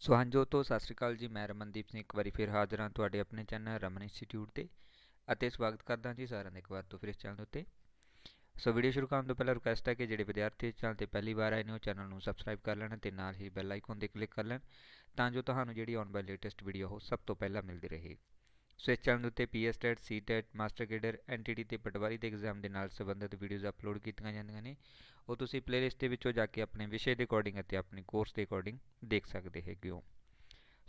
ਸੋ ਹਾਂਜੋ ਤੋਂ ਸਤਿ ਸ਼੍ਰੀ ਅਕਾਲ ਜੀ ਮੈਂ ਰਮਨਦੀਪ ਸਿੰਘ ਇੱਕ ਵਾਰੀ ਫਿਰ ਹਾਜ਼ਰ ਹਾਂ ਤੁਹਾਡੇ ਆਪਣੇ ਚੈਨਲ ਰਮਨ ਇੰਸਟੀਚਿਊਟ ਤੇ ਅਤੇ ਸਵਾਗਤ ਕਰਦਾ ਜੀ ਸਾਰਿਆਂ ਦਾ ਇੱਕ ਵਾਰ ਤੋਂ ਫਿਰ ਇਸ ਚੈਨਲ ਉੱਤੇ ਸੋ ਵੀਡੀਓ ਸ਼ੁਰੂ ਕਰਨ ਤੋਂ ਪਹਿਲਾਂ ਰਿਕਵੈਸਟ ਹੈ ਕਿ ਜਿਹੜੇ ਵਿਦਿਆਰਥੀ ਇਸ ਚੈਨਲ ਤੇ ਪਹਿਲੀ ਵਾਰ ਆਏ ਨੇ ਉਹ ਚੈਨਲ ਨੂੰ ਸਬਸਕ੍ਰਾਈਬ ਕਰ ਲੈਣ ਤੇ ਨਾਲ ਹੀ ਬੈਲ ਆਈਕਨ ਤੇ ਕਲਿੱਕ ਕਰ ਲੈਣ ਤਾਂ ਜੋ ਤੁਹਾਨੂੰ ਜਿਹੜੀ ਆਉਣ ਵਾਲੀ ਲੇਟੈਸਟ ਵੀਡੀਓ ਉਹ ਸਭ ਤੋਂ ਪਹਿਲਾਂ ਮਿਲਦੀ ਰਹੇ ਸੋ ਇਸ ਚੈਨਲ ਉੱਤੇ PS TET C TET master cadre NTT ਤੇ ਪਟਵਾਰੀ ਦੇ ਐਗਜ਼ਾਮ ਦੇ ਨਾਲ ਸੰਬੰਧਿਤ ਵੀਡੀਓਜ਼ ਅਪਲੋਡ ਕੀਤੀਆਂ ਜਾਂਦੀਆਂ ਨੇ ਉਹ ਤੁਸੀਂ ਪਲੇਲਿਸਟ ਦੇ ਵਿੱਚੋਂ ਜਾ ਕੇ ਆਪਣੇ ਵਿਸ਼ੇ ਦੇ ਅਕੋਰਡਿੰਗ ਅਤੇ ਆਪਣੇ ਕੋਰਸ ਦੇ ਅਕੋਰਡਿੰਗ ਦੇਖ ਸਕਦੇ ਹੈਗੇ ਹੋ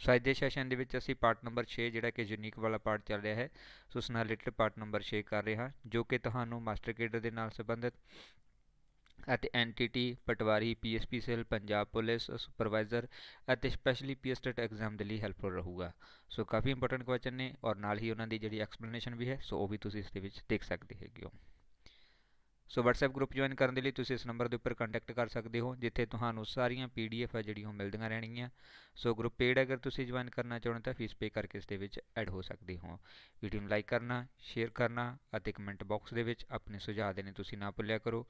ਸੋ ਅੱਜ ਦੇ ਸੈਸ਼ਨ ਦੇ ਵਿੱਚ ਅਸੀਂ ਪਾਰਟ ਨੰਬਰ 6 ਜਿਹੜਾ ਕਿ ਯੂਨੀਕ ਵਾਲਾ ਪਾਰਟ ਚੱਲ ਰਿਹਾ ਹੈ ਸੋ ਉਸ ਨਾਲ ਰਿਲੇਟਡ ਪਾਰਟ ਨੰਬਰ 6 ਕਰ ਰਿਹਾ ਜੋ ਕਿ ਤੁਹਾਨੂੰ ਮਾਸਟਰ ਕੇਡਰ ਦੇ ਨਾਲ ਸੰਬੰਧਿਤ ਅਤੇ NTT patwari PSPCL Punjab police supervisor ਅਤੇ ਸਪੈਸ਼ਲੀ ਪੀਐਸਟੇਟ ਐਗਜ਼ਾਮ ਦੇ ਲਈ ਹੈਲਪਫੁਲ ਰਹੂਗਾ ਸੋ ਕਾਫੀ ਇੰਪੋਰਟੈਂਟ ਕੁਐਸਚਨ ਨੇ ਔਰ ਨਾਲ ਹੀ ਉਹਨਾਂ ਦੀ ਜਿਹੜੀ ਐਕਸਪਲੇਨੇਸ਼ਨ ਵੀ ਹੈ ਸੋ ਉਹ ਵੀ ਤੁਸੀਂ ਇਸ ਦੇ ਵਿੱਚ ਦੇਖ ਸਕਦੇ ਹੈਗੇ ਹੋ ਸੋ WhatsApp ਗਰੁੱਪ ਜੁਆਇਨ ਕਰਨ ਦੇ ਲਈ ਤੁਸੀਂ ਇਸ ਨੰਬਰ ਦੇ ਉੱਪਰ ਕੰਟੈਕਟ ਕਰ ਸਕਦੇ ਹੋ ਜਿੱਥੇ ਤੁਹਾਨੂੰ ਸਾਰੀਆਂ PDF ਆ ਜਿਹੜੀਆਂ ਉਹ ਮਿਲਦੀਆਂ ਰਹਿਣਗੀਆਂ ਸੋ ਗਰੁੱਪ ਪੇਡ ਅਗਰ ਤੁਸੀਂ ਜੁਆਇਨ ਕਰਨਾ ਚਾਹੁੰਦੇ ਤਾਂ ਫੀਸ ਪੇ ਕਰਕੇ ਇਸ ਦੇ ਵਿੱਚ ਐਡ ਹੋ ਸਕਦੇ ਹੋ ਵੀਡੀਓ ਨੂੰ ਲਾਈਕ ਕਰਨਾ ਸ਼ੇਅਰ ਕਰਨਾ ਅਤੇ ਕਮੈਂਟ ਬਾਕਸ ਦੇ ਵਿੱਚ ਆਪਣੇ ਸੁਝਾਅ ਦੇਣੇ ਤੁਸੀਂ ਨਾ ਭੁੱਲਿਆ ਕਰੋ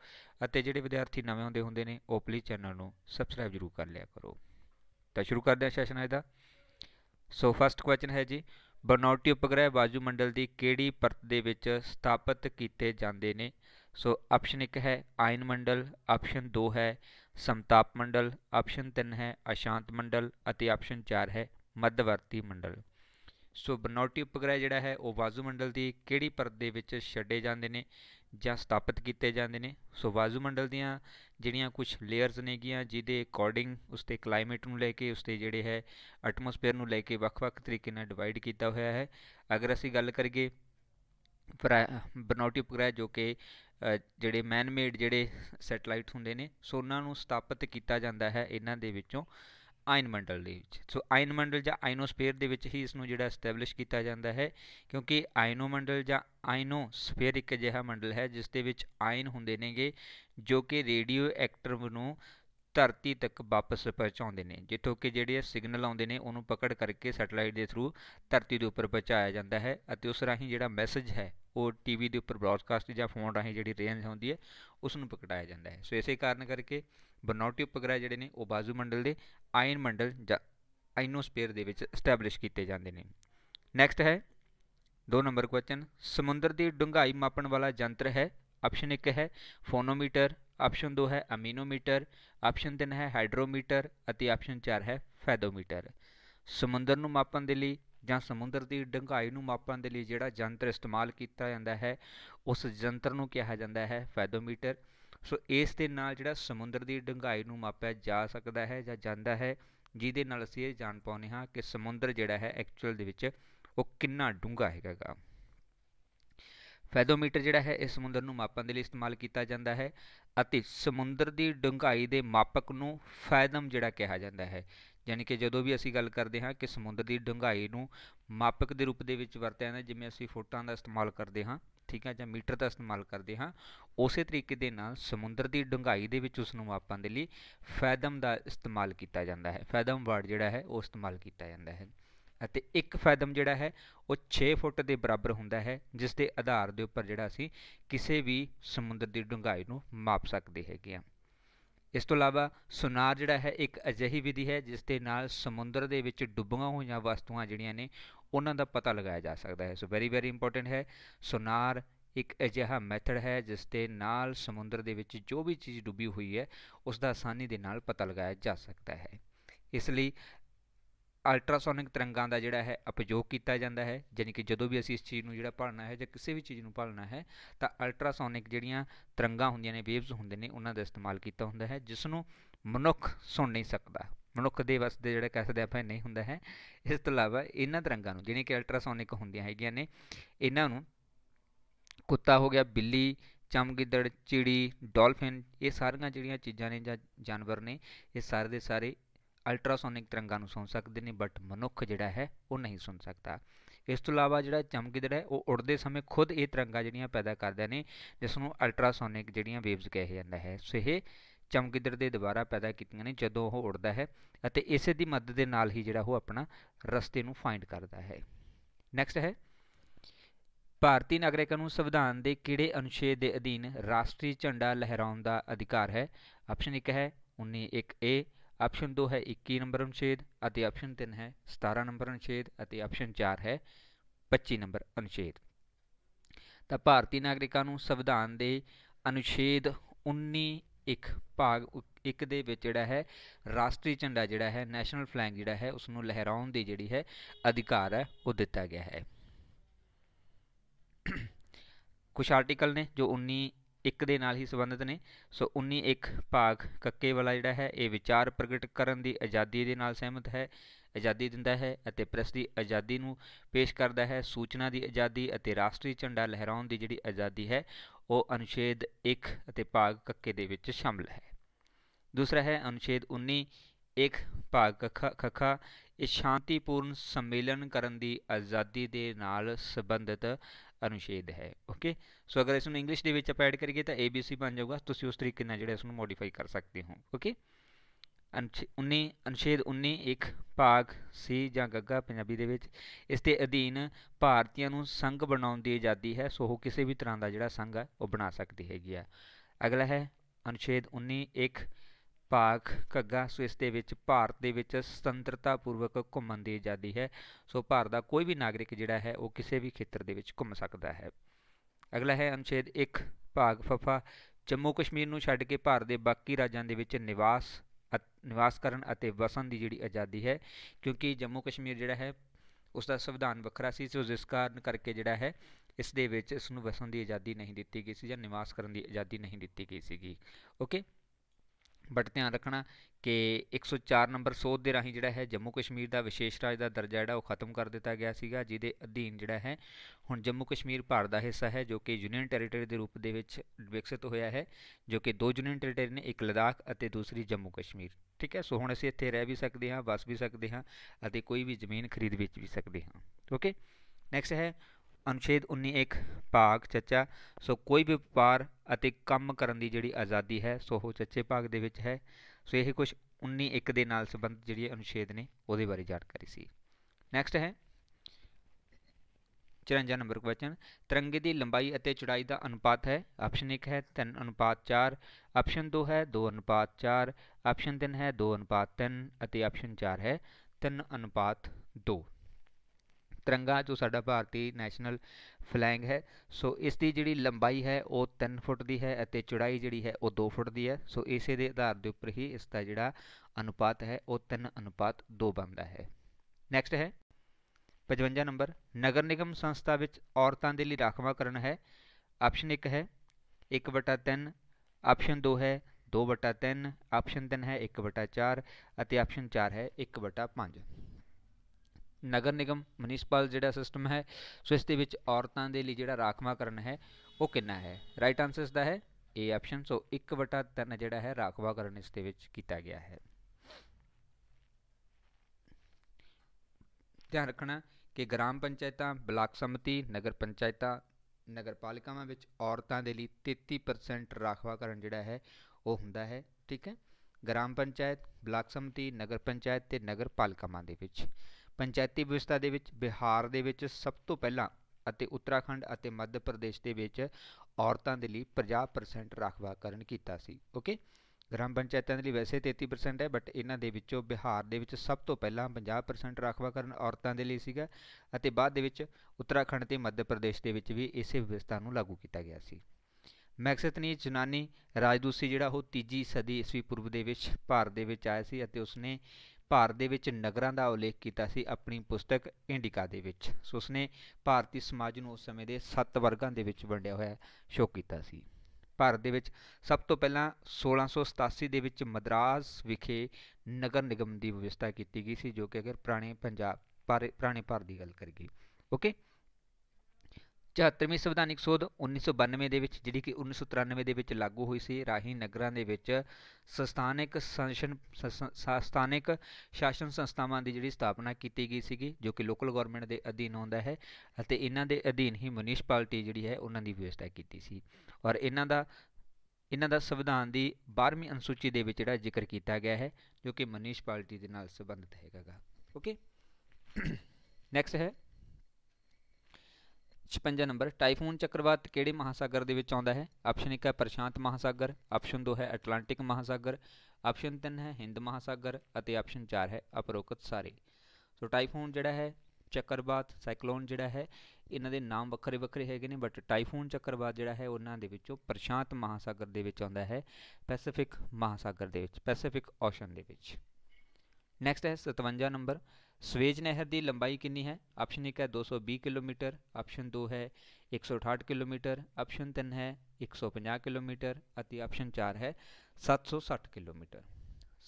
ਅਤੇ ਜਿਹੜੇ ਵਿਦਿਆਰਥੀ ਨਵੇਂ ਹੁੰਦੇ ਹੁੰਦੇ ਨੇ ਉਹ ਪਲੀਜ਼ ਚੈਨਲ ਨੂੰ ਸਬਸਕ੍ਰਾਈਬ ਜ਼ਰੂਰ ਕਰ ਲਿਆ ਕਰੋ ਤਾਂ ਸ਼ੁਰੂ ਕਰਦੇ ਹਾਂ ਸੈਸ਼ਨ ਅੱਜ ਦਾ ਸੋ ਫਸਟ ਕੁਐਸਚਨ ਹੈ ਜੀ ਬਰਨੌਟੀ ਉਪਗ੍ਰਹਿ ਬਾਜੂ ਮੰਡਲ ਦੀ ਕਿਹੜੀ ਪਰਤ ਦੇ ਵਿੱਚ ਸਥਾਪਿਤ ਕੀਤੇ ਜਾਂਦੇ ਨੇ ਸੋ ਆਪਸ਼ਨ 1 ਹੈ ਆਇਨ ਮੰਡਲ ਆਪਸ਼ਨ 2 ਹੈ ਸਮਤਾਪ ਮੰਡਲ ਆਪਸ਼ਨ 3 ਹੈ ਅਸ਼ਾਂਤ ਮੰਡਲ ਅਤੇ ਆਪਸ਼ਨ 4 ਹੈ ਮੱਧਵਰਤੀ ਮੰਡਲ ਸੋ ਬਰਨੌਟੀ ਉਪਗ੍ਰਹਿ ਜਿਹੜਾ ਹੈ ਉਹ ਵਾਜੂ ਮੰਡਲ ਦੀ ਕਿਹੜੀ ਪਰਤ ਦੇ ਵਿੱਚ ਛੱਡੇ ਜਾਂਦੇ ਨੇ ਜਾਂ ਸਥਾਪਿਤ ਕੀਤੇ ਜਾਂਦੇ ਨੇ ਸੋ ਵਾਜੂ ਮੰਡਲ ਦੀਆਂ ਜਿਹੜੀਆਂ ਕੁਝ ਲੇਅਰਸ ਨੇਗੀਆਂ ਜਿਹਦੇ ਅਕੋਰਡਿੰਗ ਉਸਤੇ ਕਲਾਈਮੇਟ ਨੂੰ ਲੈ ਕੇ ਉਸਤੇ ਜਿਹੜੇ ਹੈ ਐਟਮੋਸਫੇਅਰ ਨੂੰ ਲੈ ਕੇ ਵੱਖ-ਵੱਖ ਤਰੀਕੇ ਨਾਲ ਡਿਵਾਈਡ ਕੀਤਾ ਹੋਇਆ ਹੈ ਅਗਰ ਅਸੀਂ ਗੱਲ ਕਰੀਏ ਬਰਨੌਟੀ ਉਪਗ੍ਰਹਿ ਜੋ ਕਿ ਜਿਹੜੇ ਮੈਨ ਮੇਡ ਜਿਹੜੇ ਸੈਟਲਾਈਟ ਹੁੰਦੇ ਨੇ ਸੋ ਉਹਨਾਂ ਨੂੰ ਸਥਾਪਿਤ ਕੀਤਾ ਜਾਂਦਾ ਹੈ ਇਹਨਾਂ ਦੇ ਵਿੱਚੋਂ ਆਇਨ ਮੰਡਲ ਦੇ ਵਿੱਚ ਸੋ ਆਇਨ ਮੰਡਲ ਜਾਂ ਆਇਨੋਸਫੀਅਰ ਦੇ ਵਿੱਚ ਹੀ ਇਸ ਨੂੰ ਜਿਹੜਾ ਐਸਟੈਬਲਿਸ਼ ਕੀਤਾ ਜਾਂਦਾ ਹੈ ਕਿਉਂਕਿ ਆਇਨੋ ਮੰਡਲ ਜਾਂ ਆਇਨੋਸਫੀਅਰ ਇੱਕ ਅਜਿਹਾ ਮੰਡਲ ਹੈ ਜਿਸ ਦੇ ਵਿੱਚ ਆਇਨ ਹੁੰਦੇ ਨੇਗੇ ਜੋ ਕਿ ਰੇਡੀਓ ਐਕਟਿਵ ਨੂੰ ਧਰਤੀ ਤੱਕ ਵਾਪਸ ਪਹੁੰਚਾਉਂਦੇ ਨੇ ਜਿੱਥੋਂ ਕਿ ਜਿਹੜੇ ਸਿਗਨਲ ਆਉਂਦੇ ਨੇ ਉਹਨੂੰ ਪਕੜ ਕਰਕੇ ਸੈਟਲਾਈਟ ਦੇ ਥਰੂ ਧਰਤੀ ਦੇ ਉੱਪਰ ਪਹੁੰਚਾਇਆ ਜਾਂਦਾ ਹੈ ਅਤੇ ਉਸ ਰਾਹੀਂ ਜਿਹੜਾ ਮੈਸੇਜ ਹੈ ਉਹ ਟੀਵੀ ਦੇ ਉੱਪਰ ਬ੍ਰੌਡਕਾਸਟ ਜਾਂ ਫੋਨ ਰਾਹੀਂ ਜਿਹੜੀ ਰੇਂਜ ਹੁੰਦੀ ਹੈ ਉਸ ਨੂੰ ਪਕੜਾਇਆ ਜਾਂਦਾ ਹੈ ਸੋ ਇਸੇ ਕਾਰਨ ਕਰਕੇ ਬਰਨੌਟੀ ਉਪਗ੍ਰਹਿ ਜਿਹੜੇ ਨੇ ਉਹ ਬਾਜ਼ੂ ਮੰਡਲ ਦੇ ਆਇਨ ਮੰਡਲ ਜਾਂ ਆਇਨੋਸਪੀਅਰ ਦੇ ਵਿੱਚ ਸਟੈਬਲਿਸ਼ ਕੀਤੇ ਜਾਂਦੇ ਨੇ ਨੈਕਸਟ ਹੈ 2 ਨੰਬਰ ਕੁਐਸਚਨ ਸਮੁੰਦਰ ਦੀ ਡੂੰਘਾਈ ਮਾਪਣ ਵਾਲਾ ਯੰਤਰ ਹੈ ਆਪਸ਼ਨ 1 ਹੈ ਫੋਨੋਮੀਟਰ ਆਪਸ਼ਨ 2 ਹੈ ਅਮੀਨੋਮੀਟਰ ਆਪਸ਼ਨ 3 ਹੈ ਹਾਈਡਰੋਮੀਟਰ ਅਤੇ ਆਪਸ਼ਨ 4 ਹੈ ਫੈਦੋਮੀਟਰ ਸਮੁੰਦਰ ਨੂੰ ਮਾਪਣ ਦੇ ਲਈ ਜਾਂ ਸਮੁੰਦਰ ਦੀ ਡੂੰਘਾਈ ਨੂੰ ਮਾਪਣ ਦੇ ਲਈ ਜਿਹੜਾ ਯੰਤਰ ਇਸਤੇਮਾਲ ਕੀਤਾ ਜਾਂਦਾ ਹੈ ਉਸ ਯੰਤਰ ਨੂੰ ਕਿਹਾ ਜਾਂਦਾ ਹੈ ਫੈਦੋਮੀਟਰ ਸੋ ਇਸ ਦੇ ਨਾਲ ਜਿਹੜਾ ਸਮੁੰਦਰ ਦੀ ਡੂੰਘਾਈ ਨੂੰ ਮਾਪਿਆ ਜਾ ਸਕਦਾ ਹੈ ਜਾਂ ਜਾਂਦਾ ਹੈ ਜਿਹਦੇ ਨਾਲ ਅਸੀਂ ਇਹ ਜਾਣ ਪਾਉਨੇ ਹਾਂ ਕਿ ਸਮੁੰਦਰ ਜਿਹੜਾ ਹੈ ਐਕਚੁਅਲ ਦੇ ਵਿੱਚ ਉਹ ਕਿੰਨਾ ਡੂੰਘਾ ਹੈਗਾਗਾ ਫੈਦੋਮੀਟਰ ਜਿਹੜਾ ਹੈ ਇਸ ਸਮੁੰਦਰ ਨੂੰ ਮਾਪਣ ਦੇ ਲਈ ਇਸਤੇਮਾਲ ਕੀਤਾ ਜਾਂਦਾ ਹੈ ਅਤੇ ਸਮੁੰਦਰ ਦੀ ਡੂੰਘਾਈ ਦੇ ਮਾਪਕ ਨੂੰ ਫੈਦਮ ਜਿਹੜਾ ਕਿਹਾ ਜਾਂਦਾ ਹੈ ਯਾਨੀ ਕਿ ਜਦੋਂ ਵੀ ਅਸੀਂ ਗੱਲ ਕਰਦੇ ਹਾਂ ਕਿ ਸਮੁੰਦਰ ਦੀ ਡੂੰਘਾਈ ਨੂੰ ਮਾਪਕ ਦੇ ਰੂਪ ਦੇ ਵਿੱਚ ਵਰਤਿਆ ਜਾਂਦਾ ਜਿਵੇਂ ਅਸੀਂ ਫੁੱਟਾਂ ਦਾ ਇਸਤੇਮਾਲ ਕਰਦੇ ਹਾਂ ਠੀਕ ਹੈ ਜਾਂ ਮੀਟਰ ਦਾ ਇਸਤੇਮਾਲ ਕਰਦੇ ਹਾਂ ਉਸੇ ਤਰੀਕੇ ਦੇ ਨਾਲ ਸਮੁੰਦਰ ਦੀ ਡੂੰਘਾਈ ਦੇ ਵਿੱਚ ਉਸ ਨੂੰ ਮਾਪਣ ਦੇ ਲਈ ਫੈਦਮ ਦਾ ਇਸਤੇਮਾਲ ਕੀਤਾ ਜਾਂਦਾ ਹੈ ਫੈਦਮ ਵਰਡ ਜਿਹੜਾ ਹੈ ਉਹ ਇਸਤੇਮਾਲ ਕੀਤਾ ਜਾਂਦਾ ਹੈ ਅਤੇ ਇੱਕ ਫੈਦਮ ਜਿਹੜਾ ਹੈ ਉਹ 6 ਫੁੱਟ ਦੇ ਬਰਾਬਰ ਹੁੰਦਾ ਹੈ ਜਿਸ ਦੇ ਆਧਾਰ ਦੇ ਉੱਪਰ ਜਿਹੜਾ ਅਸੀਂ ਕਿਸੇ ਵੀ ਸਮੁੰਦਰ ਦੀ ਡੂੰਘਾਈ ਨੂੰ ਮਾਪ ਸਕਦੇ ਹੈਗੇ ਆ ਇਸ ਤੋਂ ਇਲਾਵਾ ਸੁਨਾਰ ਜਿਹੜਾ ਹੈ ਇੱਕ ਅਜਿਹੀ ਵਿਧੀ ਹੈ ਜਿਸ ਦੇ ਨਾਲ ਸਮੁੰਦਰ ਦੇ ਵਿੱਚ ਡੁੱਬੀਆਂ ਹੋਈਆਂ ਵਸਤੂਆਂ ਜਿਹੜੀਆਂ ਨੇ ਉਹਨਾਂ ਦਾ ਪਤਾ ਲਗਾਇਆ ਜਾ ਸਕਦਾ ਹੈ ਸੋ ਵੈਰੀ ਵੈਰੀ ਇੰਪੋਰਟੈਂਟ ਹੈ ਸੁਨਾਰ ਇੱਕ ਅਜਿਹਾ ਮੈਥਡ ਹੈ ਜਿਸ ਦੇ ਨਾਲ ਸਮੁੰਦਰ ਦੇ ਵਿੱਚ ਜੋ ਵੀ ਚੀਜ਼ ਡੁੱਬੀ ਹੋਈ ਹੈ ਉਸ ਦਾ ਆਸਾਨੀ ਦੇ ਨਾਲ ਪਤਾ ਲਗਾਇਆ ਜਾ ਸਕਦਾ ਹੈ ਇਸ ਲਈ ਅਲਟਰਾਸੋਨਿਕ ਤਰੰਗਾਂ ਦਾ ਜਿਹੜਾ ਹੈ ਉਪਯੋਗ ਕੀਤਾ ਜਾਂਦਾ ਹੈ ਯਾਨੀ ਕਿ ਜਦੋਂ ਵੀ ਅਸੀਂ ਇਸ ਚੀਜ਼ ਨੂੰ ਜਿਹੜਾ ਭਾਲਣਾ ਹੈ ਜਾਂ ਕਿਸੇ ਵੀ ਚੀਜ਼ ਨੂੰ ਭਾਲਣਾ ਹੈ ਤਾਂ ਅਲਟਰਾਸੋਨਿਕ ਜਿਹੜੀਆਂ ਤਰੰਗਾਂ ਹੁੰਦੀਆਂ ਨੇ ਵੇਵਸ ਹੁੰਦੇ ਨੇ ਉਹਨਾਂ ਦਾ ਇਸਤੇਮਾਲ ਕੀਤਾ ਹੁੰਦਾ ਹੈ ਜਿਸ ਨੂੰ ਮਨੁੱਖ ਸੁਣ ਨਹੀਂ ਸਕਦਾ ਮਨੁੱਖ ਦੇ ਵਸ ਦੇ ਜਿਹੜਾ ਕਹਿ ਸਕਦੇ ਆਪਾਂ ਨਹੀਂ ਹੁੰਦਾ ਹੈ ਇਸ ਤੋਂ ਇਲਾਵਾ ਇਹਨਾਂ ਤਰੰਗਾਂ ਨੂੰ ਜਿਹੜੀਆਂ ਕਿ ਅਲਟਰਾਸੋਨਿਕ ਹੁੰਦੀਆਂ ਹੈਗੀਆਂ ਨੇ ਇਹਨਾਂ ਨੂੰ ਕੁੱਤਾ ਹੋ ਗਿਆ ਬਿੱਲੀ ਚਮਗਿੱਦੜ ਚਿੜੀ ਡਾਲਫਿਨ ਇਹ ਸਾਰੀਆਂ ਜਿਹੜੀਆਂ ਚੀਜ਼ਾਂ ਨੇ ਜਾਂ ਜਾਨਵਰ ਨੇ ਇਹ ਸਾਰੇ ਦੇ ਸਾਰੇ ਅਲਟਰਾਸੋਨਿਕ ਤਰੰਗਾਂ ਨੂੰ ਸੁਣ ਸਕਦੇ ਨੇ ਬਟ ਮਨੁੱਖ ਜਿਹੜਾ ਹੈ ਉਹ ਨਹੀਂ ਸੁਣ ਸਕਦਾ ਇਸ ਤੋਂ ਇਲਾਵਾ ਜਿਹੜਾ ਚਮਗਿੱਦੜ ਹੈ ਉਹ ਉੜਦੇ ਸਮੇਂ ਖੁਦ ਇਹ ਤਰੰਗਾਂ ਜਿਹੜੀਆਂ ਪੈਦਾ ਕਰਦੇ ਨੇ ਜਿਸ ਨੂੰ ਅਲਟਰਾਸੋਨਿਕ ਜਿਹੜੀਆਂ ਵੇਵਸ ਕਿਹਾ ਜਾਂਦਾ ਹੈ ਸੋ ਇਹ ਚਮਗਿੱਦੜ ਦੇ ਦੁਆਰਾ ਪੈਦਾ ਕੀਤੀਆਂ ਨੇ ਜਦੋਂ ਉਹ ਉੜਦਾ ਹੈ ਅਤੇ ਇਸੇ ਦੀ ਮਦਦ ਦੇ ਨਾਲ ਹੀ ਜਿਹੜਾ ਉਹ ਆਪਣਾ ਰਸਤੇ ਨੂੰ ਫਾਈਂਡ ਕਰਦਾ ਹੈ ਨੈਕਸਟ ਹੈ ਭਾਰਤੀ ਨਾਗਰਿਕ ਨੂੰ ਸੰਵਿਧਾਨ ਦੇ ਕਿਹੜੇ ਅਨੁਛੇਦ ਦੇ ਅਧੀਨ ਰਾਸ਼ਟਰੀ ਝੰਡਾ ਲਹਿਰਾਉਣ ਦਾ ਅਧਿਕਾਰ ਹੈ ਆਪਸ਼ਨ 1 ਹੈ 19 1 ਏ ਆਪਸ਼ਨ 2 ਹੈ 21 ਨੰਬਰ ਅਨੁਛੇਦ ਅਤੇ ਆਪਸ਼ਨ 3 ਹੈ 17 ਨੰਬਰ ਅਨੁਛੇਦ ਅਤੇ ਆਪਸ਼ਨ 4 ਹੈ 25 ਨੰਬਰ ਅਨੁਛੇਦ ਤਾਂ ਭਾਰਤੀ ਨਾਗਰਿਕਾਂ ਨੂੰ ਸੰਵਿਧਾਨ ਦੇ ਅਨੁਛੇਦ 19 1 ਭਾਗ 1 ਦੇ ਵਿੱਚ ਜਿਹੜਾ ਹੈ ਰਾਸ਼ਟਰੀ ਝੰਡਾ ਜਿਹੜਾ ਹੈ ਨੈਸ਼ਨਲ ਫਲੈਗ ਜਿਹੜਾ ਹੈ ਉਸ ਨੂੰ ਲਹਿਰਾਉਣ ਦੀ ਜਿਹੜੀ ਹੈ ਅਧਿਕਾਰ ਹੈ ਉਹ ਦਿੱਤਾ ਗਿਆ ਹੈ ਕੁਝ ਆਰਟੀਕਲ ਨੇ ਜੋ 19 ਇੱਕ ਦੇ ਨਾਲ ਹੀ ਸੰਬੰਧਿਤ ਨੇ ਸੋ 19 ਇੱਕ ਭਾਗ ਕੱਕੇ ਵਾਲਾ ਜਿਹੜਾ ਹੈ ਇਹ ਵਿਚਾਰ ਪ੍ਰਗਟ ਕਰਨ ਦੀ ਆਜ਼ਾਦੀ ਦੇ ਨਾਲ ਸਹਿਮਤ ਹੈ ਆਜ਼ਾਦੀ ਦਿੰਦਾ ਹੈ ਅਤੇ ਪ੍ਰੈਸ ਦੀ ਆਜ਼ਾਦੀ ਨੂੰ ਪੇਸ਼ ਕਰਦਾ ਹੈ ਸੂਚਨਾ ਦੀ ਆਜ਼ਾਦੀ ਅਤੇ ਰਾਸ਼ਟਰੀ ਝੰਡਾ ਲਹਿਰਾਉਣ ਦੀ ਜਿਹੜੀ ਆਜ਼ਾਦੀ ਹੈ ਉਹ ਅਨੁਛੇਦ 1 ਅਤੇ ਭਾਗ ਕੱਕੇ ਦੇ ਵਿੱਚ ਸ਼ਾਮਲ ਹੈ ਦੂਸਰਾ ਹੈ ਅਨੁਛੇਦ 19 ਇੱਕ ਭਾਗ ਖਖਾ ਇਹ ਸ਼ਾਂਤੀਪੂਰਨ ਸੰਮੇਲਨ ਕਰਨ ਦੀ ਆਜ਼ਾਦੀ ਦੇ ਨਾਲ ਸੰਬੰਧਿਤ ਅਨੁਛੇਦ ਹੈ ਓਕੇ ਸੋ ਅਗਰ ਇਸ ਨੂੰ ਇੰਗਲਿਸ਼ ਦੇ ਵਿੱਚ ਆਪਾਂ ਐਡ ਕਰੀਏ ਤਾਂ ABC ਬਣ ਜਾਊਗਾ ਤੁਸੀਂ ਉਸ ਤਰੀਕੇ ਨਾਲ ਜਿਹੜਾ ਇਸ ਨੂੰ ਮੋਡੀਫਾਈ ਕਰ ਸਕਦੇ ਹੋ ਓਕੇ 19 ਅਨੁਛੇਦ 19 ਇੱਕ ਭਾਗ ਸੀ ਜਾਂ ਗੱਗਾ ਪੰਜਾਬੀ ਦੇ ਵਿੱਚ ਇਸ ਦੇ ਅਧੀਨ ਭਾਰਤੀਆਂ ਨੂੰ ਸੰਘ ਬਣਾਉਣ ਦੀ ਆਜ਼ਾਦੀ ਹੈ ਸੋ ਉਹ ਕਿਸੇ ਵੀ ਤਰ੍ਹਾਂ ਦਾ ਜਿਹੜਾ ਸੰਘ ਹੈ ਉਹ ਬਣਾ ਸਕਦੀ ਹੈਗੀ ਆ ਅਗਲਾ ਹੈ ਅਨੁਛੇਦ 19 ਇੱਕ ਭਾਗ ਘੱਗਾ ਸਵਿਸ ਦੇ ਵਿੱਚ ਭਾਰਤ ਦੇ ਵਿੱਚ ਸੁਤੰਤਰਤਾ ਪੂਰਵਕ ਘੁੰਮਣ ਦੀ ਆਜ਼ਾਦੀ ਹੈ ਸੋ ਭਾਰਤ ਦਾ ਕੋਈ ਵੀ ਨਾਗਰਿਕ ਜਿਹੜਾ ਹੈ ਉਹ ਕਿਸੇ ਵੀ ਖੇਤਰ ਦੇ ਵਿੱਚ ਘੁੰਮ ਸਕਦਾ ਹੈ ਅਗਲਾ ਹੈ ਅਨੁਛੇਦ 1 ਭਾਗ ਫਫਾ ਜੰਮੂ ਕਸ਼ਮੀਰ ਨੂੰ ਛੱਡ ਕੇ ਭਾਰਤ ਦੇ ਬਾਕੀ ਰਾਜਾਂ ਦੇ ਵਿੱਚ ਨਿਵਾਸ ਨਿਵਾਸ ਕਰਨ ਅਤੇ ਵਸਣ ਦੀ ਜਿਹੜੀ ਆਜ਼ਾਦੀ ਹੈ ਕਿਉਂਕਿ ਜੰਮੂ ਕਸ਼ਮੀਰ ਜਿਹੜਾ ਹੈ ਉਸ ਦਾ ਸੰਵਿਧਾਨ ਵੱਖਰਾ ਸੀ ਸੋ ਜਿਸ ਕਾਰਨ ਕਰਕੇ ਜਿਹੜਾ ਹੈ ਇਸ ਦੇ ਵਿੱਚ ਇਸ ਨੂੰ ਵਸਣ ਦੀ ਆਜ਼ਾਦੀ ਨਹੀਂ ਦਿੱਤੀ ਗਈ ਸੀ ਜਾਂ ਨਿਵਾਸ ਕਰਨ ਦੀ ਆਜ਼ਾਦੀ ਨਹੀਂ ਦਿੱਤੀ ਗਈ ਸੀਗੀ ਓਕੇ ਬਟ ਧਿਆਨ ਰੱਖਣਾ ਕਿ 104 ਨੰਬਰ ਸੋਧ ਦੇ ਰਾਹੀਂ ਜਿਹੜਾ ਹੈ ਜੰਮੂ ਕਸ਼ਮੀਰ ਦਾ ਵਿਸ਼ੇਸ਼ ਰਾਜ ਦਾ ਦਰਜਾ ਜਿਹੜਾ ਉਹ ਖਤਮ ਕਰ ਦਿੱਤਾ ਗਿਆ ਸੀਗਾ ਜਿਹਦੇ ਅਧੀਨ ਜਿਹੜਾ ਹੈ ਹੁਣ ਜੰਮੂ ਕਸ਼ਮੀਰ ਭਾਰਤ ਦਾ ਹਿੱਸਾ ਹੈ ਜੋ ਕਿ ਯੂਨੀਅਨ ਟੈਰੀਟਰੀ ਦੇ ਰੂਪ ਦੇ ਵਿੱਚ ਵਿਕਸਿਤ ਹੋਇਆ ਹੈ ਜੋ ਕਿ ਦੋ ਯੂਨੀਅਨ ਟੈਰੀਟਰੀ ਨੇ ਇੱਕ ਲਦਾਖ ਅਤੇ ਦੂਸਰੀ ਜੰਮੂ ਕਸ਼ਮੀਰ ਠੀਕ ਹੈ ਸੋ ਹੁਣ ਅਸੀਂ ਇੱਥੇ ਰਹਿ ਵੀ ਸਕਦੇ ਹਾਂ ਵਸ ਵੀ ਸਕਦੇ ਹਾਂ ਅਤੇ ਕੋਈ ਵੀ ਜ਼ਮੀਨ ਖਰੀਦ ਵਿੱਚ ਵੀ ਸਕਦੇ ਹਾਂ ਓਕੇ ਨੈਕਸਟ ਹੈ ਅਨੁਛੇਦ 19 ਇੱਕ ਭਾਗ ਚੱਚਾ ਸੋ ਕੋਈ ਵੀ ਵਪਾਰ ਅਤੇ ਕੰਮ ਕਰਨ ਦੀ ਜਿਹੜੀ ਆਜ਼ਾਦੀ ਹੈ ਸੋ ਉਹ ਚੱਚੇ ਭਾਗ ਦੇ ਵਿੱਚ ਹੈ ਸੋ ਇਹ ਕੁਝ 19 ਦੇ ਨਾਲ ਸੰਬੰਧ ਜਿਹੜੀ ਅਨੁਛੇਦ ਨੇ ਉਹਦੇ ਬਾਰੇ ਜਾਣਕਾਰੀ ਸੀ ਨੈਕਸਟ ਹੈ 54 ਨੰਬਰ ਕੁਐਸਚਨ ਤਿਰੰਗੇ ਦੀ ਲੰਬਾਈ ਅਤੇ ਚੌੜਾਈ ਦਾ ਅਨੁਪਾਤ ਹੈ ਆਪਸ਼ਨ 1 ਹੈ 3 ਅਨੁਪਾਤ 4 ਆਪਸ਼ਨ 2 ਹੈ 2 ਅਨੁਪਾਤ 4 ਆਪਸ਼ਨ 3 ਹੈ 2 ਅਨੁਪਾਤ 3 ਅਤੇ ਆਪਸ਼ਨ 4 ਹੈ 3 ਅਨੁਪਾਤ 2 ਤਿਰੰਗਾ ਜੋ ਸਾਡਾ ਭਾਰਤੀ ਨੈਸ਼ਨਲ ਫਲੈਗ ਹੈ ਸੋ ਇਸ ਦੀ ਜਿਹੜੀ ਲੰਬਾਈ ਹੈ ਉਹ 3 ਫੁੱਟ ਦੀ ਹੈ ਅਤੇ ਚੌੜਾਈ ਜਿਹੜੀ ਹੈ ਉਹ 2 ਫੁੱਟ ਦੀ ਹੈ ਸੋ ਇਸੇ ਦੇ ਆਧਾਰ ਦੇ ਉੱਪਰ ਹੀ ਇਸ ਦਾ ਜਿਹੜਾ ਅਨੁਪਾਤ ਹੈ ਉਹ 3 ਅਨੁਪਾਤ 2 ਬਣਦਾ ਹੈ ਨੈਕਸਟ ਹੈ 55 ਨੰਬਰ ਨਗਰ ਨਿਗਮ ਸੰਸਥਾ ਵਿੱਚ ਔਰਤਾਂ ਦੇ ਲਈ ਕਰਨ ਹੈ ਆਪਸ਼ਨ 1 ਹੈ 1/3 ਆਪਸ਼ਨ 2 ਹੈ 2/3 ਆਪਸ਼ਨ 3 ਹੈ 1/4 ਅਤੇ ਆਪਸ਼ਨ 4 ਹੈ 1/5 ਨਗਰ ਨਿਗਮ ਮਿਊਨਿਸਪਲ ਜਿਹੜਾ ਸਿਸਟਮ ਹੈ ਸੋ ਇਸ ਦੇ ਵਿੱਚ ਔਰਤਾਂ ਦੇ ਲਈ ਜਿਹੜਾ ਰਾਖਵਾਕਰਨ ਹੈ ਉਹ ਕਿੰਨਾ ਹੈ ਰਾਈਟ ਆਨਸਰ ਇਸ ਦਾ ਹੈ ਏ ਆਪਸ਼ਨ ਸੋ 1/3 ਜਿਹੜਾ ਹੈ ਰਾਖਵਾਕਰਨ ਇਸ ਦੇ ਵਿੱਚ ਕੀਤਾ ਗਿਆ ਹੈ ਧਿਆਨ ਰੱਖਣਾ ਕਿ ਗ੍ਰਾਮ ਪੰਚਾਇਤਾਂ ਬਲਾਕ ਸਮਿਤੀ ਨਗਰ ਪੰਚਾਇਤਾਂ ਨਗਰਪਾਲਿਕਾਵਾਂ ਵਿੱਚ ਔਰਤਾਂ ਦੇ ਲਈ 33% ਰਾਖਵਾਕਰਨ ਜਿਹੜਾ ਹੈ ਉਹ ਹੁੰਦਾ ਹੈ ਠੀਕ ਹੈ ਗ੍ਰਾਮ ਪੰਚਾਇਤ ਬਲਾਕ ਸਮਿਤੀ ਨਗਰ ਪੰਚਾਇਤ ਤੇ ਨਗਰਪਾਲਿਕਾਵਾਂ ਦੇ ਵਿੱਚ ਪੰਚਾਇਤੀ ਵਿਵਸਥਾ ਦੇ ਵਿੱਚ ਬਿਹਾਰ ਦੇ ਵਿੱਚ ਸਭ ਤੋਂ ਪਹਿਲਾਂ ਅਤੇ ਉੱਤਰਾਖੰਡ ਅਤੇ ਮੱਧ ਪ੍ਰਦੇਸ਼ ਦੇ ਵਿੱਚ ਔਰਤਾਂ ਦੇ ਲਈ 50% ਰਾਖਵਾਕਰਨ ਕੀਤਾ ਸੀ ਓਕੇ ਗ੍ਰਾਮ ਪੰਚਾਇਤਾਂ ਦੇ ਲਈ ਵੈਸੇ 33% ਹੈ ਬਟ ਇਹਨਾਂ ਦੇ ਵਿੱਚੋਂ ਬਿਹਾਰ ਦੇ ਵਿੱਚ ਸਭ ਤੋਂ ਪਹਿਲਾਂ 50% ਰਾਖਵਾਕਰਨ ਔਰਤਾਂ ਦੇ ਲਈ ਸੀਗਾ ਅਤੇ ਬਾਅਦ ਦੇ ਵਿੱਚ ਉੱਤਰਾਖੰਡ ਤੇ ਮੱਧ ਪ੍ਰਦੇਸ਼ ਦੇ ਵਿੱਚ ਵੀ ਇਸੇ ਵਿਵਸਥਾ ਨੂੰ ਲਾਗੂ ਕੀਤਾ ਗਿਆ ਸੀ ਮੈਕਸਤਨੀ ਜਨਾਨੀ ਰਾਜਦੂਸੀ ਜਿਹੜਾ ਉਹ ਤੀਜੀ ਸਦੀ ਈਸਵੀ ਪੂਰਵ ਦੇ ਵਿੱਚ ਭਾਰਤ ਦੇ ਵਿੱਚ ਆਇਆ ਸੀ ਅਤੇ ਉਸਨੇ ਭਾਰਤ ਦੇ ਵਿੱਚ ਨਗਰਾਂ ਦਾ ਉਲੇਖ ਕੀਤਾ ਸੀ ਆਪਣੀ ਪੁਸਤਕ ਇੰਡੀਕਾ ਦੇ ਵਿੱਚ ਸੋ ਉਸਨੇ ਭਾਰਤੀ ਸਮਾਜ ਨੂੰ ਉਸ ਸਮੇਂ ਦੇ 7 ਵਰਗਾਂ ਦੇ ਵਿੱਚ ਵੰਡਿਆ ਹੋਇਆ ਸ਼ੋਅ ਕੀਤਾ ਸੀ ਭਾਰਤ ਦੇ ਵਿੱਚ ਸਭ ਤੋਂ ਪਹਿਲਾਂ 1687 ਦੇ ਵਿੱਚ ਮਦਰਾਸ ਵਿਖੇ ਨਗਰ ਨਿਗਮ ਦੀ ਵਿਵਸਥਾ ਕੀਤੀ ਗਈ ਸੀ ਜੋ ਕਿ ਅਗਰ ਪੁਰਾਣੇ ਪੰਜਾਬ ਪੁਰਾਣੇ ਭਾਰਤ ਦੀ ਗੱਲ ਕਰੀਏ ਓਕੇ 74ਵੀਂ ਸੰਵਿਧਾਨਿਕ ਸੋਧ 1992 ਦੇ ਵਿੱਚ ਜਿਹੜੀ ਕਿ 1993 ਦੇ ਵਿੱਚ ਲਾਗੂ ਹੋਈ ਸੀ ਰਾਹੀਂ ਨਗਰਾਂ ਦੇ ਵਿੱਚ ਸਥਾਨਿਕ ਸੰਸ਼ਨ ਸਥਾਨਿਕ ਸ਼ਾਸਨ ਸੰਸਥਾਵਾਂ ਦੀ ਜਿਹੜੀ ਸਥਾਪਨਾ ਕੀਤੀ ਗਈ ਸੀਗੀ ਜੋ ਕਿ ਲੋਕਲ ਗਵਰਨਮੈਂਟ ਦੇ ਅਧੀਨ ਆਉਂਦਾ ਹੈ ਅਤੇ ਇਹਨਾਂ ਦੇ ਅਧੀਨ ਹੀ ਮਿਊਨਿਸਪੈਲਿਟੀ ਜਿਹੜੀ ਹੈ ਉਹਨਾਂ ਦੀ ਵਿਵਸਥਾ ਕੀਤੀ ਸੀ ਔਰ ਇਹਨਾਂ ਦਾ ਇਹਨਾਂ ਦਾ ਸੰਵਿਧਾਨ ਦੀ 12ਵੀਂ ਅਨੁਸੂਚੀ ਦੇ ਵਿੱਚ ਜਿਹੜਾ ਜ਼ਿਕਰ ਕੀਤਾ ਗਿਆ ਹੈ ਜੋ ਕਿ ਮਿਊਨਿਸਪੈਲਿਟੀ ਦੇ ਨਾਲ ਸੰਬੰਧਿਤ ਹੈਗਾਗਾ ਓਕੇ ਨੈਕਸਟ ਹੈ 56 ਨੰਬਰ ਟਾਈਫੂਨ ਚੱਕਰਵਾਤ ਕਿਹੜੇ ਮਹਾਸਾਗਰ ਦੇ ਵਿੱਚ ਆਉਂਦਾ ਹੈ ਆਪਸ਼ਨ 1 ਹੈ ਪ੍ਰਸ਼ਾਂਤ ਮਹਾਸਾਗਰ ਆਪਸ਼ਨ 2 ਹੈ ਅਟਲਾਂਟਿਕ ਮਹਾਸਾਗਰ ਆਪਸ਼ਨ 3 ਹੈ ਹਿੰਦ ਮਹਾਸਾਗਰ ਅਤੇ ਆਪਸ਼ਨ 4 ਹੈ ਅਪਰੋਕਤ ਸਾਰੇ ਸੋ ਟਾਈਫੂਨ ਜਿਹੜਾ ਹੈ ਚੱਕਰਵਾਤ ਸਾਈਕਲੋਨ ਜਿਹੜਾ ਹੈ ਇਹਨਾਂ ਦੇ ਨਾਮ ਵੱਖਰੇ ਵੱਖਰੇ ਹੈਗੇ ਨੇ ਬਟ ਟਾਈਫੂਨ ਚੱਕਰਵਾਤ ਜਿਹੜਾ ਹੈ ਉਹਨਾਂ ਦੇ ਵਿੱਚੋਂ ਪ੍ਰਸ਼ਾਂਤ ਮਹਾਸਾਗਰ ਦੇ ਵਿੱਚ ਆਉਂਦਾ ਹੈ ਪੈਸੀਫਿਕ ਮਹਾਸਾਗਰ ਦੇ ਵਿੱਚ ਪੈਸੀਫਿਕ ਓਸ਼ਨ ਦੇ ਵਿੱਚ ਨੈਕਸਟ ਹੈ 57 ਨੰਬਰ स्वेज नहर की लंबाई कि है ऑप्शन एक है 220 किलोमीटर ऑप्शन दो है एक सौ अठाठ किलोमीटर ऑप्शन तीन है एक सौ पाँह किलोमीटर और ऑप्शन चार है सौ सठ किलोमीटर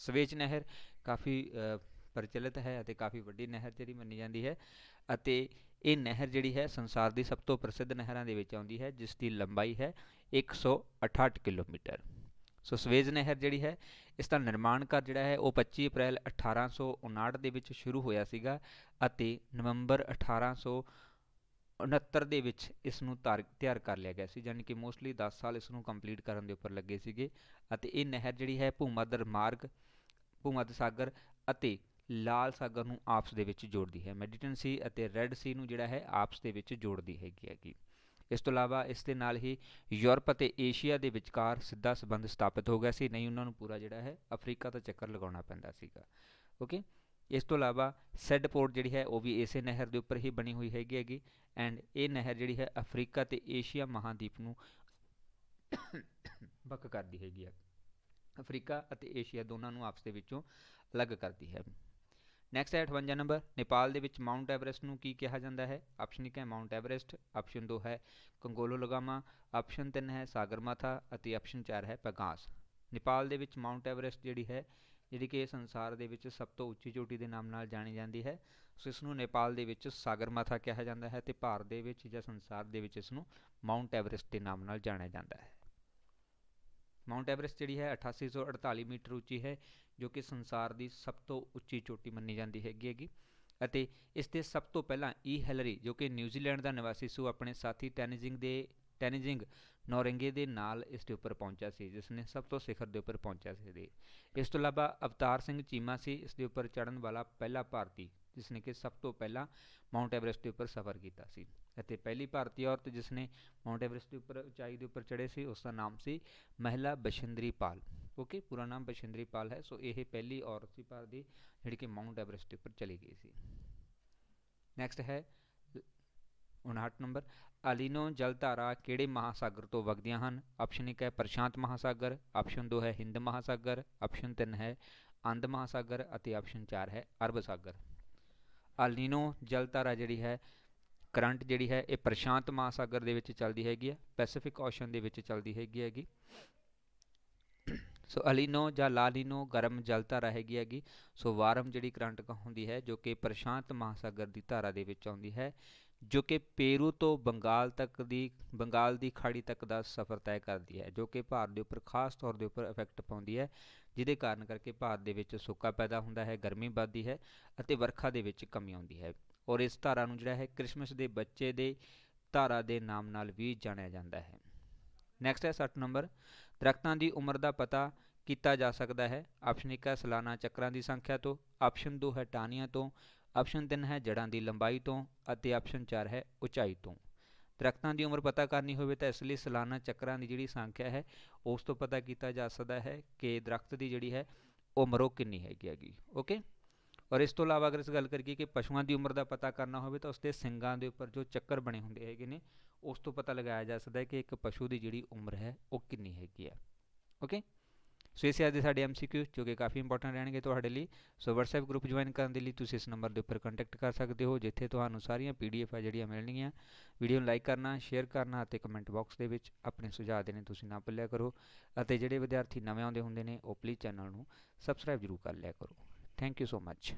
स्वेज नहर काफ़ी प्रचलित है काफ़ी वही नहर जी मनी जाती है ये नहर जी है संसार की सब तो प्रसिद्ध नहर के आती है जिसकी लंबाई है एक सौ किलोमीटर ਸੋ ਸਵੇਜ ਨਹਿਰ ਜਿਹੜੀ ਹੈ ਇਸ ਦਾ ਨਿਰਮਾਣ ਕਰ ਜਿਹੜਾ ਹੈ ਉਹ 25 ਅਪ੍ਰੈਲ 1859 ਦੇ ਵਿੱਚ ਸ਼ੁਰੂ ਹੋਇਆ ਸੀਗਾ ਅਤੇ ਨਵੰਬਰ 1869 ਦੇ ਵਿੱਚ ਇਸ ਨੂੰ ਤਿਆਰ ਕਰ ਲਿਆ ਗਿਆ ਸੀ ਯਾਨੀ ਕਿ ਮੋਸਟਲੀ 10 ਸਾਲ ਇਸ ਨੂੰ ਕੰਪਲੀਟ ਕਰਨ ਦੇ ਉੱਪਰ ਲੱਗੇ ਸੀਗੇ ਅਤੇ ਇਹ ਨਹਿਰ ਜਿਹੜੀ ਹੈ ਭੂਮਾਦਰ ਮਾਰਗ ਭੂਮਾਦ ਸਾਗਰ ਅਤੇ ਲਾਲ ਸਾਗਰ ਨੂੰ ਆਪਸ ਦੇ ਵਿੱਚ ਜੋੜਦੀ ਹੈ ਮੈਡੀਟਨ ਸੀ ਅਤੇ ਰੈੱਡ ਸੀ ਨੂੰ ਜਿਹੜਾ ਹੈ ਆਪਸ ਦੇ ਵਿੱਚ ਜੋੜਦੀ ਹੈਗੀ ਹੈਗੀ ਇਸ ਤੋਂ ਇਲਾਵਾ ਇਸ ਦੇ ਨਾਲ ਹੀ ਯੂਰਪ ਅਤੇ ਏਸ਼ੀਆ ਦੇ ਵਿਚਕਾਰ ਸਿੱਧਾ ਸਬੰਧ ਸਥਾਪਿਤ ਹੋ ਗਿਆ ਸੀ ਨਹੀਂ ਉਹਨਾਂ ਨੂੰ ਪੂਰਾ ਜਿਹੜਾ ਹੈ ਅਫਰੀਕਾ ਦਾ ਚੱਕਰ ਲਗਾਉਣਾ ਪੈਂਦਾ ਸੀਗਾ ਓਕੇ ਇਸ ਤੋਂ ਇਲਾਵਾ ਸੈਡ ਪੋਰਟ ਜਿਹੜੀ ਹੈ ਉਹ ਵੀ ਇਸੇ ਨਹਿਰ ਦੇ ਉੱਪਰ ਹੀ ਬਣੀ ਹੋਈ ਹੈਗੀ ਹੈਗੀ ਐਂਡ ਇਹ ਨਹਿਰ ਜਿਹੜੀ ਹੈ ਅਫਰੀਕਾ ਤੇ ਏਸ਼ੀਆ ਮਹਾਦੀਪ ਨੂੰ ਬੱਕ ਕਰਦੀ ਹੈਗੀ ਆ ਅਫਰੀਕਾ ਅਤੇ ਏਸ਼ੀਆ ਦੋਨਾਂ ਨੂੰ ਆਪਸ ਦੇ ਵਿੱਚੋਂ ਅਲੱਗ ਕਰਦੀ ਹੈ ਨੈਕਸਟ ਹੈ 58 ਨੰਬਰ ਨੇਪਾਲ ਦੇ ਵਿੱਚ ਮਾਉਂਟ ਐਵਰੈਸਟ ਨੂੰ ਕੀ ਕਿਹਾ ਜਾਂਦਾ ਹੈ ਆਪਸ਼ਨ 1 ਹੈ ਮਾਉਂਟ ਐਵਰੈਸਟ ਆਪਸ਼ਨ 2 ਹੈ ਕੰਗੋਲੋ ਲਗਾਮਾ ਆਪਸ਼ਨ 3 ਹੈ ਸਾਗਰਮਾਥਾ ਅਤੇ ਆਪਸ਼ਨ 4 ਹੈ ਪਗਾਸ ਨੇਪਾਲ ਦੇ ਵਿੱਚ ਮਾਉਂਟ ਐਵਰੈਸਟ ਜਿਹੜੀ ਹੈ ਜਿਹੜੀ ਕਿ ਸੰਸਾਰ ਦੇ ਵਿੱਚ ਸਭ ਤੋਂ ਉੱਚੀ ਚੋਟੀ ਦੇ ਨਾਮ ਨਾਲ ਜਾਣੀ ਜਾਂਦੀ ਹੈ ਸੋ ਇਸ ਨੂੰ ਨੇਪਾਲ ਦੇ ਵਿੱਚ ਸਾਗਰਮਾਥਾ ਕਿਹਾ ਜਾਂਦਾ ਹੈ ਤੇ ਭਾਰਤ ਦੇ ਵਿੱਚ ਜਾਂ ਸੰਸਾਰ ਦੇ ਵਿੱਚ ਇਸ ਨੂੰ ਮਾਉਂਟ ਐਵਰੈਸਟ ਦੇ ਨਾਮ ਨਾਲ ਜਾਣਿਆ ਜਾਂਦਾ ਹੈ ਮਾਉਂਟ ਐਵਰੈਸਟ ਜਿਹੜੀ ਹੈ 8848 ਮੀਟਰ ਉੱਚੀ ਹੈ ਜੋ ਕਿ ਸੰਸਾਰ ਦੀ ਸਭ ਤੋਂ ਉੱਚੀ ਚੋਟੀ ਮੰਨੀ ਜਾਂਦੀ ਹੈਗੀ ਹੈਗੀ ਅਤੇ ਇਸ ਦੇ ਸਭ ਤੋਂ ਪਹਿਲਾਂ ਈ ਹੈਲਰੀ ਜੋ ਕਿ ਨਿਊਜ਼ੀਲੈਂਡ ਦਾ ਨਿਵਾਸੀ ਸੂ ਆਪਣੇ ਸਾਥੀ ਟੈਨਿਜ਼ਿੰਗ ਦੇ ਟੈਨਿਜ਼ਿੰਗ ਨੌਰੰਗੇ ਦੇ ਨਾਲ ਇਸ ਦੇ ਉੱਪਰ ਪਹੁੰਚਿਆ ਸੀ ਜਿਸ ਨੇ ਸਭ ਤੋਂ ਸਿਖਰ ਦੇ ਉੱਪਰ ਪਹੁੰਚਿਆ ਸੀ ਦੇ ਇਸ ਤੋਂ ਇਲਾਵਾ ਅਵਤਾਰ ਸਿੰਘ ਚੀਮਾ ਸੀ ਇਸ ਦੇ ਉੱਪਰ ਚੜਨ ਵਾਲਾ ਪਹਿਲਾ ਭਾਰਤੀ ਜਿਸ ਨੇ ਕਿ ਸਭ ਤੋਂ ਪਹਿਲਾਂ ਮਾਉਂਟ ਐਵਰੇਸਟ ਦੇ ਉੱਪਰ ਸਫ਼ਰ ਕੀਤਾ ਸੀ ਅਤੇ ਪਹਿਲੀ ਭਾਰਤੀ ਔਰਤ ਜਿਸ ਨੇ ਮਾਉਂਟ ਐਵਰੈਸਟ ਦੇ ਉੱਪਰ ਉਚਾਈ ਦੇ ਉੱਪਰ ਚੜ੍ਹੇ ਸੀ ਉਸ ਦਾ ਨਾਮ ਸੀ ਮਹਿਲਾ ਬਸ਼ਿੰਦਰੀ ਪਾਲ ਓਕੇ ਪੂਰਾ ਨਾਮ ਬਸ਼ਿੰਦਰੀ ਪਾਲ ਹੈ ਸੋ ਇਹ ਪਹਿਲੀ ਔਰਤ ਸੀ ਭਾਰਤ ਦੀ ਜਿਹੜੀ ਕਿ ਮਾਉਂਟ ਐਵਰੈਸਟ ਦੇ ਉੱਪਰ ਚਲੀ ਗਈ ਸੀ ਨੈਕਸਟ ਹੈ 59 ਨੰਬਰ ਅਲੀਨੋ ਜਲਧਾਰਾ ਕਿਹੜੇ ਮਹਾਸਾਗਰ ਤੋਂ ਵਗਦੀਆਂ ਹਨ ਆਪਸ਼ਨ 1 ਹੈ ਪ੍ਰਸ਼ਾਂਤ ਮਹਾਸਾਗਰ ਆਪਸ਼ਨ 2 ਹੈ ਹਿੰਦ ਮਹਾਸਾਗਰ ਆਪਸ਼ਨ 3 ਹੈ ਅੰਧ ਮਹਾਸਾਗਰ ਅਤੇ ਆਪਸ਼ਨ 4 ਹੈ ਅਰਬ ਸਾਗਰ ਅਲੀਨੋ ਜਲਧਾਰਾ ਜਿਹੜੀ ਹੈ ਕਰੰਟ ਜਿਹੜੀ ਹੈ ਇਹ ਪ੍ਰਸ਼ਾਂਤ ਮਹਾਸਾਗਰ ਦੇ ਵਿੱਚ ਚੱਲਦੀ ਹੈਗੀ ਹੈ ਪੈਸੀਫਿਕ ਓਸ਼ਨ ਦੇ ਵਿੱਚ ਚੱਲਦੀ ਹੈਗੀ ਹੈਗੀ ਸੋ ਅਲੀਨੋ ਜਾਂ ਲਾਲੀਨੋ ਗਰਮ ਜਲ ਧਾਰਾ ਹੈਗੀ ਹੈਗੀ ਸੋ ਵਾਰਮ ਜਿਹੜੀ ਕਰੰਟ ਹੁੰਦੀ ਹੈ ਜੋ ਕਿ ਪ੍ਰਸ਼ਾਂਤ ਮਹਾਸਾਗਰ ਦੀ ਧਾਰਾ ਦੇ ਵਿੱਚ ਆਉਂਦੀ ਹੈ ਜੋ ਕਿ ਪੇਰੂ ਤੋਂ ਬੰਗਾਲ ਤੱਕ ਦੀ ਬੰਗਾਲ ਦੀ ਖਾੜੀ ਤੱਕ ਦਾ ਸਫ਼ਰ ਤੈਅ ਕਰਦੀ ਹੈ ਜੋ ਕਿ ਭਾਰਤ ਦੇ ਉੱਪਰ ਖਾਸ ਤੌਰ ਦੇ ਉੱਪਰ ਇਫੈਕਟ ਪਾਉਂਦੀ ਹੈ ਜਿਹਦੇ ਕਾਰਨ ਕਰਕੇ ਭਾਰਤ ਦੇ ਵਿੱਚ ਸੋਕਾ ਪੈਦਾ ਹੁੰਦਾ ਹੈ ਗਰਮੀ ਵੱਧਦੀ ਹੈ ਅਤੇ ਵਰਖਾ ਦੇ ਵਿੱਚ ਕਮੀ ਆਉਂਦੀ ਹੈ ਔਰ ਇਸ ਧਾਰਾ ਨੂੰ ਜਿਹੜਾ ਹੈ ਕ੍ਰਿਸਮਸ ਦੇ ਬੱਚੇ ਦੇ ਧਾਰਾ ਦੇ ਨਾਮ ਨਾਲ ਵੀ ਜਾਣਿਆ ਜਾਂਦਾ ਹੈ ਨੈਕਸਟ ਹੈ 60 ਨੰਬਰ ਦਰਖਤਾਂ ਦੀ ਉਮਰ ਦਾ ਪਤਾ ਕੀਤਾ ਜਾ ਸਕਦਾ ਹੈ ਆਪਸ਼ਨ 1 ਹੈ ਸਾਲਾਨਾ ਚੱਕਰਾਂ ਦੀ ਸੰਖਿਆ ਤੋਂ ਆਪਸ਼ਨ 2 ਹੈ ਟਾਹਣੀਆਂ ਤੋਂ ਆਪਸ਼ਨ 3 ਹੈ ਜੜਾਂ ਦੀ ਲੰਬਾਈ ਤੋਂ ਅਤੇ ਆਪਸ਼ਨ 4 ਹੈ ਉਚਾਈ ਤੋਂ ਦਰਖਤਾਂ ਦੀ ਉਮਰ ਪਤਾ ਕਰਨੀ ਹੋਵੇ ਤਾਂ ਇਸ ਲਈ ਸਾਲਾਨਾ ਚੱਕਰਾਂ ਦੀ ਜਿਹੜੀ ਸੰਖਿਆ ਹੈ ਉਸ ਤੋਂ ਪਤਾ ਕੀਤਾ ਜਾ ਸਕਦਾ ਹੈ ਕਿ ਦਰਖਤ ਦੀ ਜਿਹੜੀ ਹੈ ਉਹ ਕਿੰਨੀ ਹੈਗੀ ਹੈਗੀ ਓਕੇ ਔਰ ਇਸ ਤੋਂ ਇਲਾਵਾ ਅਗਰ ਇਸ ਗੱਲ ਕਰੀਏ ਕਿ ਪਸ਼ੂਆਂ ਦੀ ਉਮਰ ਦਾ ਪਤਾ ਕਰਨਾ ਹੋਵੇ ਤਾਂ ਉਸਦੇ ਸਿੰਗਾਂ ਦੇ ਉੱਪਰ ਜੋ ਚੱਕਰ ਬਣੇ ਹੁੰਦੇ ਹੈਗੇ ਨੇ ਉਸ ਤੋਂ ਪਤਾ ਲਗਾਇਆ ਜਾ ਸਕਦਾ ਹੈ ਕਿ ਇੱਕ ਪਸ਼ੂ ਦੀ ਜਿਹੜੀ ਉਮਰ ਹੈ ਉਹ ਕਿੰਨੀ ਹੈਗੀ ਆ ਓਕੇ ਸੋ ਇਸੇ ਅੱਜ ਦੇ ਸਾਡੇ ਐਮਸੀਕਿਊ ਜੋ ਕਿ ਕਾਫੀ ਇੰਪੋਰਟੈਂਟ ਰਹਿਣਗੇ ਤੁਹਾਡੇ ਲਈ ਸੋ WhatsApp ਗਰੁੱਪ ਜੁਆਇਨ ਕਰਨ ਦੇ ਲਈ ਤੁਸੀਂ ਇਸ ਨੰਬਰ ਦੇ ਉੱਪਰ ਕੰਟੈਕਟ ਕਰ ਸਕਦੇ ਹੋ ਜਿੱਥੇ ਤੁਹਾਨੂੰ ਸਾਰੀਆਂ ਪੀਡੀਐਫ ਆ ਜਿਹੜੀਆਂ ਮਿਲਣਗੀਆਂ ਵੀਡੀਓ ਨੂੰ ਲਾਈਕ ਕਰਨਾ ਸ਼ੇਅਰ ਕਰਨਾ ਅਤੇ ਕਮੈਂਟ ਬਾਕਸ ਦੇ ਵਿੱਚ ਆਪਣੇ ਸੁਝਾਅ ਦੇਣੇ ਤੁਸੀਂ ਨਾ ਭੁੱਲਿਆ ਕਰੋ ਅਤੇ ਜਿਹੜੇ ਵਿਦਿਆਰਥੀ ਨਵੇਂ ਆਉਂਦੇ ਹੁੰਦੇ ਨੇ ਉਹ ਪਲੀਜ਼ ਚੈਨਲ ਨੂੰ ਸਬਸਕ੍ਰਾਈਬ ਜ਼ਰੂਰ ਕਰ ਲਿਆ ਕਰੋ thank you so much